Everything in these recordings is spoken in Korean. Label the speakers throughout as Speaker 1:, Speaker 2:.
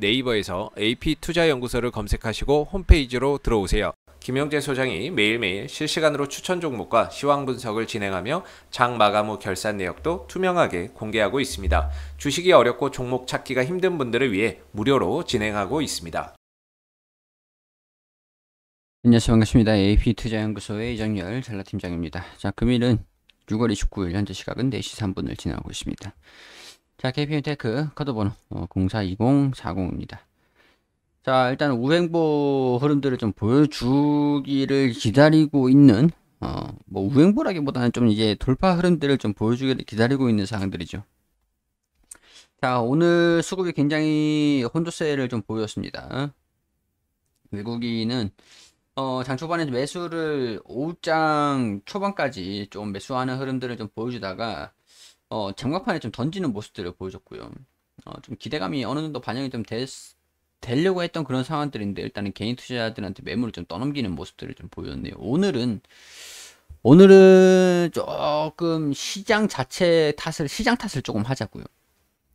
Speaker 1: 네이버에서 AP투자연구소를 검색하시고 홈페이지로 들어오세요. 김영재 소장이 매일매일 실시간으로 추천 종목과 시황 분석을 진행하며 장 마감 후 결산 내역도 투명하게 공개하고 있습니다. 주식이 어렵고 종목 찾기가 힘든 분들을 위해 무료로 진행하고 있습니다. 안녕하세요. 반갑습니다. AP투자연구소의 이정열 전라팀장입니다. 자, 금일은 6월 29일 현재 시각은 4시 3분을 지나고 있습니다. 자, KPM 테크 카드 번호 042040입니다. 어, 자, 일단 우행보 흐름들을 좀 보여주기를 기다리고 있는 어, 뭐 우행보라기보다는 좀 이제 돌파 흐름들을 좀 보여주기를 기다리고 있는 상황들이죠. 자, 오늘 수급이 굉장히 혼조세를 좀 보였습니다. 외국인은 어, 장 초반에 매수를 5장 초반까지 좀 매수하는 흐름들을 좀 보여주다가 어, 장막판에 좀 던지는 모습들을 보여줬고요. 어, 좀 기대감이 어느 정도 반영이 좀 됐, 되려고 했던 그런 상황들인데 일단은 개인 투자자들한테 매물을 좀 떠넘기는 모습들을 좀 보였네요. 오늘은 오늘은 조금 시장 자체 탓을 시장 탓을 조금 하자고요.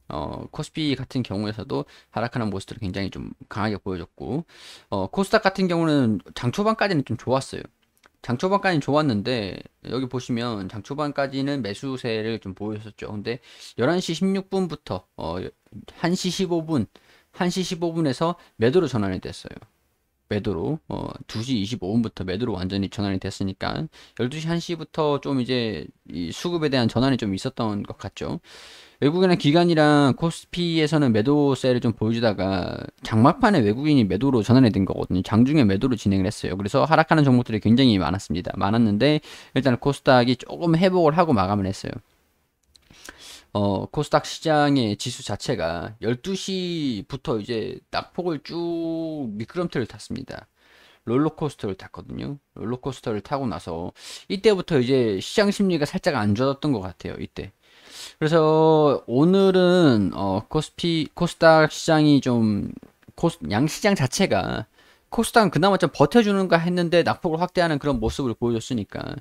Speaker 1: 어, 코스피 같은 경우에서도 하락하는 모습들을 굉장히 좀 강하게 보여줬고, 어, 코스닥 같은 경우는 장 초반까지는 좀 좋았어요. 장 초반까지는 좋았는데 여기 보시면 장 초반까지는 매수세를 좀 보였었죠. 근데 11시 16분부터 어 1시 15분, 1시 15분에서 매도로 전환이 됐어요. 매도로 어 2시 25분부터 매도로 완전히 전환이 됐으니까 12시 1시부터 좀 이제 이 수급에 대한 전환이 좀 있었던 것 같죠. 외국인의 기간이랑 코스피에서는 매도세를 좀 보여주다가 장막판에 외국인이 매도로 전환이 된 거거든요. 장중에 매도로 진행을 했어요. 그래서 하락하는 종목들이 굉장히 많았습니다. 많았는데 일단 코스닥이 조금 회복을 하고 마감을 했어요. 어, 코스닥 시장의 지수 자체가 12시부터 이제 낙폭을 쭉 미끄럼틀을 탔습니다. 롤러코스터를 탔거든요. 롤러코스터를 타고 나서 이때부터 이제 시장 심리가 살짝 안 좋았던 것 같아요. 이때 그래서 오늘은 어, 코스피 코스닥 시장이 좀 코스, 양시장 자체가 코스닥은 그나마 좀 버텨주는가 했는데 낙폭을 확대하는 그런 모습을 보여줬으니까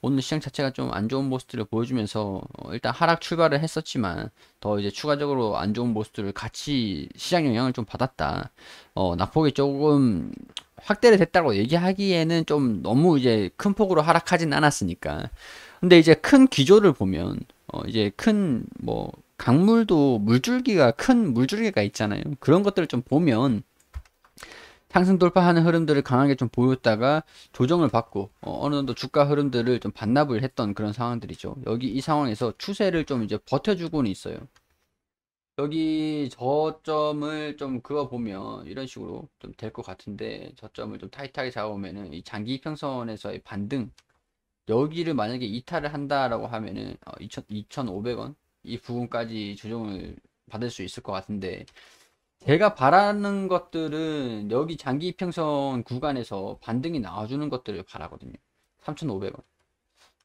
Speaker 1: 오늘 시장 자체가 좀 안 좋은 모습들을 보여주면서 어, 일단 하락 출발을 했었지만 더 이제 추가적으로 안 좋은 모습들을 같이 시장 영향을 좀 받았다. 어, 낙폭이 조금 확대를 됐다고 얘기하기에는 좀 너무 이제 큰 폭으로 하락하진 않았으니까. 근데 이제 큰 기조를 보면 어 이제 큰 뭐 강물도 물줄기가 큰 물줄기가 있잖아요. 그런 것들을 좀 보면 상승 돌파하는 흐름들을 강하게 좀 보였다가 조정을 받고 어, 느 정도 주가 흐름들을 좀 반납을 했던 그런 상황들이죠. 여기 이 상황에서 추세를 좀 이제 버텨주고는 있어요. 여기 저점을 좀 그어보면 이런 식으로 좀 될 것 같은데 저점을 좀 타이트하게 잡아보면은 이 장기 평선에서의 반등 여기를 만약에 이탈을 한다라고 하면은 어, 2 2,500원 이 부분까지 조정을 받을 수 있을 것 같은데 제가 바라는 것들은 여기 장기 평선 구간에서 반등이 나와주는 것들을 바라거든요. 3,500원.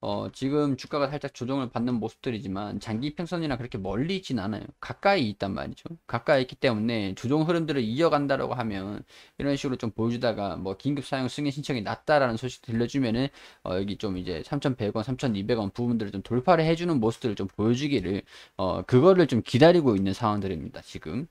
Speaker 1: 어, 지금 주가가 살짝 조정을 받는 모습들이지만 장기 평선이나 그렇게 멀리 있진 않아요. 가까이 있단 말이죠. 가까이 있기 때문에 조정 흐름들을 이어간다라고 하면 이런 식으로 좀 보여주다가 뭐 긴급 사용 승인 신청이 났다라는 소식 들려주면은 어, 여기 좀 이제 3,100원, 3,200원 부분들을 좀 돌파를 해주는 모습들을 좀 보여주기를 어, 그거를 좀 기다리고 있는 상황들입니다. 지금.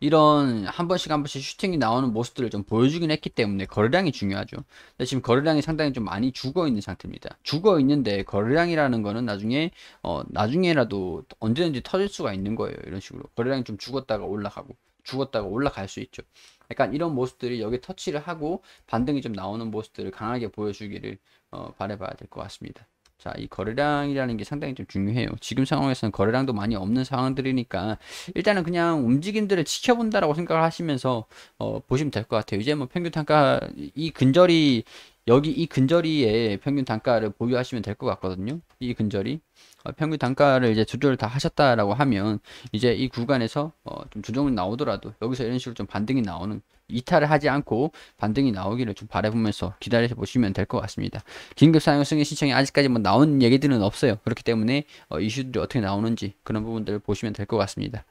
Speaker 1: 이런 한 번씩 한 번씩 슈팅이 나오는 모습들을 좀 보여주긴 했기 때문에 거래량이 중요하죠. 근데 지금 거래량이 상당히 좀 많이 죽어 있는 상태입니다. 죽어 있는데 거래량이라는 거는 나중에 어 나중에라도 언제든지 터질 수가 있는 거예요. 이런 식으로 거래량이 좀 죽었다가 올라가고 죽었다가 올라갈 수 있죠. 약간 이런 모습들이 여기 터치를 하고 반등이 좀 나오는 모습들을 강하게 보여주기를 어, 바래봐야 될 것 같습니다. 자, 이 거래량이라는 게 상당히 좀 중요해요. 지금 상황에서는 거래량도 많이 없는 상황들이니까 일단은 그냥 움직임들을 지켜본다라고 생각을 하시면서 어, 보시면 될 것 같아요. 이제 뭐 평균 탄가 이 근절이 여기 이 근저리에 평균 단가를 보유하시면 될 것 같거든요. 이 근저리. 어, 평균 단가를 이제 조절을 다 하셨다라고 하면 이제 이 구간에서 어, 좀 조정이 나오더라도 여기서 이런 식으로 좀 반등이 나오는 이탈을 하지 않고 반등이 나오기를 좀 바라보면서 기다려 보시면 될 것 같습니다. 긴급 사용승인 신청이 아직까지 뭐 나온 얘기들은 없어요. 그렇기 때문에 어, 이슈들이 어떻게 나오는지 그런 부분들을 보시면 될 것 같습니다.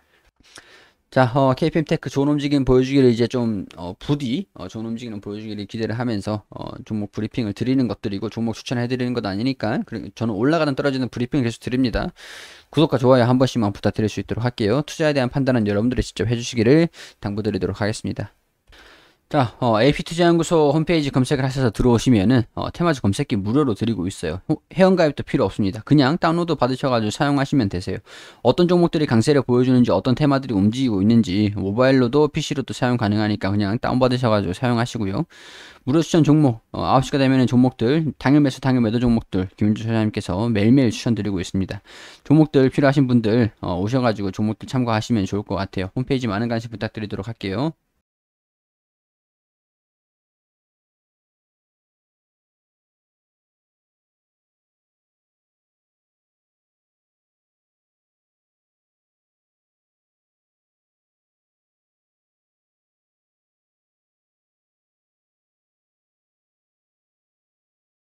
Speaker 1: 자, 어, KPM 테크 좋은 움직임 보여주기를 이제 좀, 어, 부디, 어, 좋은 움직임 보여주기를 기대를 하면서, 어, 종목 브리핑을 드리는 것들이고, 종목 추천해드리는 것 아니니까, 저는 올라가는 떨어지는 브리핑을 계속 드립니다. 구독과 좋아요 한 번씩만 부탁드릴 수 있도록 할게요. 투자에 대한 판단은 여러분들이 직접 해주시기를 당부드리도록 하겠습니다. 자, 어, AP투자연구소 홈페이지 검색을 하셔서 들어오시면은 어, 테마주 검색기 무료로 드리고 있어요. 회원가입도 필요 없습니다. 그냥 다운로드 받으셔가지고 사용하시면 되세요. 어떤 종목들이 강세를 보여주는지 어떤 테마들이 움직이고 있는지 모바일로도 PC로도 사용 가능하니까 그냥 다운받으셔가지고 사용하시고요. 무료 추천 종목 어, 9시가 되면은 종목들 당일 매수 당일 매도 종목들 김윤주 소장님께서 매일매일 추천드리고 있습니다. 종목들 필요하신 분들 어, 오셔가지고 종목들 참고하시면 좋을 것 같아요. 홈페이지 많은 관심 부탁드리도록 할게요.